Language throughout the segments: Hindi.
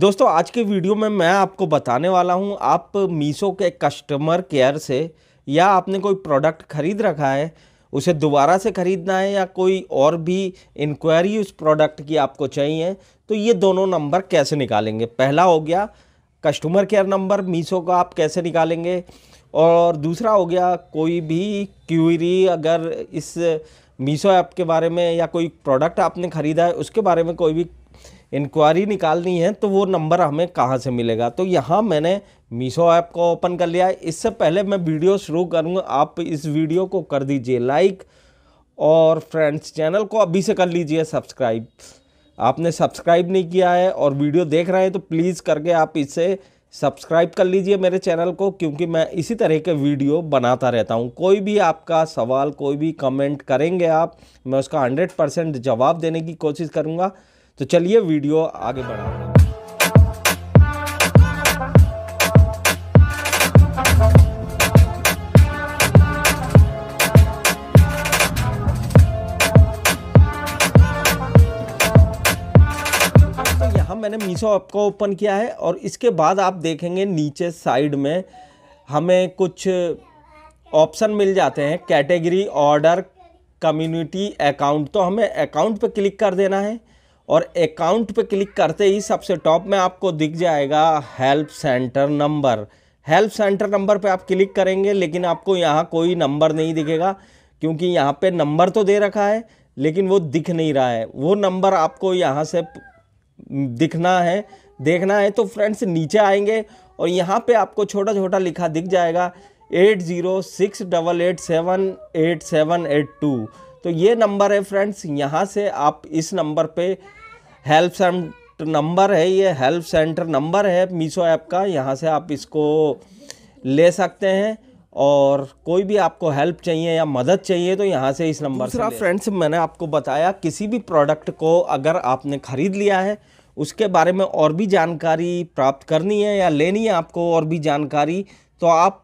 दोस्तों आज के वीडियो में मैं आपको बताने वाला हूं आप मीशो के कस्टमर केयर से या आपने कोई प्रोडक्ट खरीद रखा है उसे दोबारा से ख़रीदना है या कोई और भी इंक्वायरी उस प्रोडक्ट की आपको चाहिए तो ये दोनों नंबर कैसे निकालेंगे पहला हो गया कस्टमर केयर नंबर मीशो का आप कैसे निकालेंगे और दूसरा हो गया कोई भी क्यूरी अगर इस मीशो ऐप के बारे में या कोई प्रोडक्ट आपने ख़रीदा है उसके बारे में कोई भी इंक्वायरी निकालनी है तो वो नंबर हमें कहाँ से मिलेगा तो यहाँ मैंने मीशो ऐप को ओपन कर लिया है इससे पहले मैं वीडियो शुरू करूँगा आप इस वीडियो को कर दीजिए लाइक और फ्रेंड्स चैनल को अभी से कर लीजिए सब्सक्राइब आपने सब्सक्राइब नहीं किया है और वीडियो देख रहे हैं तो प्लीज़ करके आप इसे सब्सक्राइब कर लीजिए मेरे चैनल को क्योंकि मैं इसी तरह के वीडियो बनाता रहता हूँ कोई भी आपका सवाल कोई भी कमेंट करेंगे आप मैं उसका 100 परसेंट जवाब देने की कोशिश करूँगा तो चलिए वीडियो आगे बढ़ा तो मैंने मीशो ऐप को ओपन किया है और इसके बाद आप देखेंगे नीचे साइड में हमें कुछ ऑप्शन मिल जाते हैं कैटेगरी ऑर्डर कम्युनिटी अकाउंट तो हमें अकाउंट पर क्लिक कर देना है और अकाउंट पे क्लिक करते ही सबसे टॉप में आपको दिख जाएगा help centre number help centre number पे आप क्लिक करेंगे लेकिन आपको यहाँ कोई नंबर नहीं दिखेगा क्योंकि यहाँ पे नंबर तो दे रखा है लेकिन वो दिख नहीं रहा है वो नंबर आपको यहाँ से दिखना है देखना है तो फ्रेंड्स नीचे आएंगे और यहाँ पे आपको छोटा छोटा लिखा दिख जाएगा eight zero six double eight seven eight seven eight two तो ये नंबर है फ्रेंड्स यहाँ से आप इस नंबर पे हेल्प सेंटर नंबर है ये हेल्प सेंटर नंबर है मीशो ऐप का यहाँ से आप इसको ले सकते हैं और कोई भी आपको हेल्प चाहिए या मदद चाहिए तो यहाँ से इस नंबर दूसरा फ्रेंड्स मैंने आपको बताया किसी भी प्रोडक्ट को अगर आपने ख़रीद लिया है उसके बारे में और भी जानकारी प्राप्त करनी है या लेनी है आपको और भी जानकारी तो आप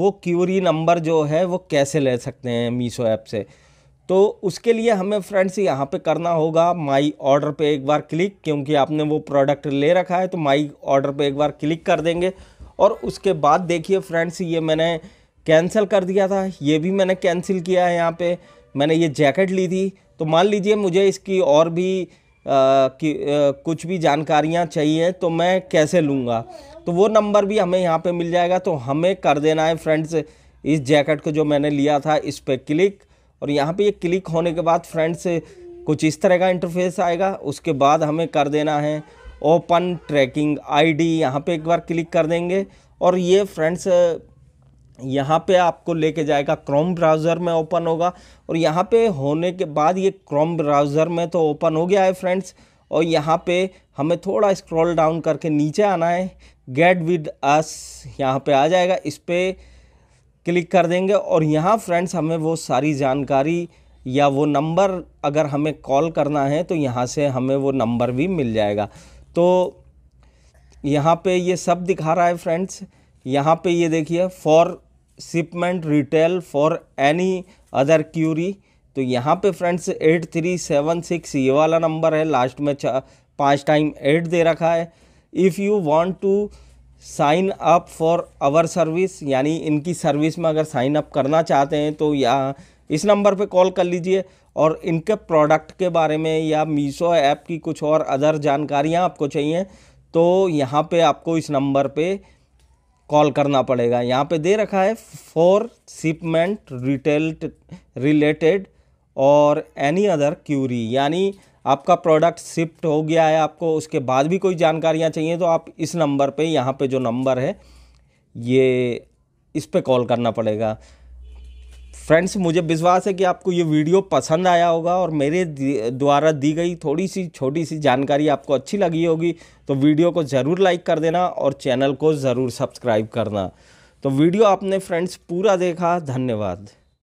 वो क्यूरी नंबर जो है वो कैसे ले सकते हैं मीशो ऐप से तो उसके लिए हमें फ्रेंड्स यहाँ पे करना होगा माई ऑर्डर पे एक बार क्लिक क्योंकि आपने वो प्रोडक्ट ले रखा है तो माई ऑर्डर पे एक बार क्लिक कर देंगे और उसके बाद देखिए फ्रेंड्स ये मैंने कैंसिल कर दिया था ये भी मैंने कैंसिल किया है यहाँ पे मैंने ये जैकेट ली थी तो मान लीजिए मुझे इसकी और भी आ, कि, आ, कुछ भी जानकारियाँ चाहिए तो मैं कैसे लूँगा तो वो नंबर भी हमें यहाँ पर मिल जाएगा तो हमें कर देना है फ्रेंड्स इस जैकेट को जो मैंने लिया था इस पर क्लिक और यहाँ पे ये क्लिक होने के बाद फ्रेंड्स कुछ इस तरह का इंटरफेस आएगा उसके बाद हमें कर देना है ओपन ट्रैकिंग आईडी डी यहाँ पर एक बार क्लिक कर देंगे और ये फ्रेंड्स यहाँ पे आपको लेके जाएगा क्रोम ब्राउज़र में ओपन होगा और यहाँ पे होने के बाद ये क्रोम ब्राउज़र में तो ओपन हो गया है फ्रेंड्स और यहाँ पे हमें थोड़ा स्क्रॉल डाउन करके नीचे आना है गेट विद अस यहाँ पे आ जाएगा इस पर क्लिक कर देंगे और यहाँ फ्रेंड्स हमें वो सारी जानकारी या वो नंबर अगर हमें कॉल करना है तो यहाँ से हमें वो नंबर भी मिल जाएगा तो यहाँ पे ये सब दिखा रहा है फ्रेंड्स यहाँ पे ये देखिए for shipment retail for any other query तो यहाँ पे friends eight three seven six ये वाला नंबर है लास्ट में पाँच टाइम एट दे रखा है if you want to sign up for our service यानी इनकी सर्विस में अगर साइन अप करना चाहते हैं तो या इस नंबर पे कॉल कर लीजिए और इनके प्रोडक्ट के बारे में या मीशो ऐप की कुछ और अदर जानकारियाँ आपको चाहिए तो यहाँ पे आपको इस नंबर पे कॉल करना पड़ेगा यहाँ पे दे रखा है फॉर शिपमेंट रिटेल रिलेटेड और एनी अदर क्यूरी यानी आपका प्रोडक्ट शिफ्ट हो गया है आपको उसके बाद भी कोई जानकारियाँ चाहिए तो आप इस नंबर पर यहाँ पर जो नंबर है ये इस पर कॉल करना पड़ेगा फ्रेंड्स मुझे विश्वास है कि आपको ये वीडियो पसंद आया होगा और मेरे द्वारा दी गई थोड़ी सी छोटी सी जानकारी आपको अच्छी लगी होगी तो वीडियो को ज़रूर लाइक कर देना और चैनल को ज़रूर सब्सक्राइब करना तो वीडियो आपने फ्रेंड्स पूरा देखा धन्यवाद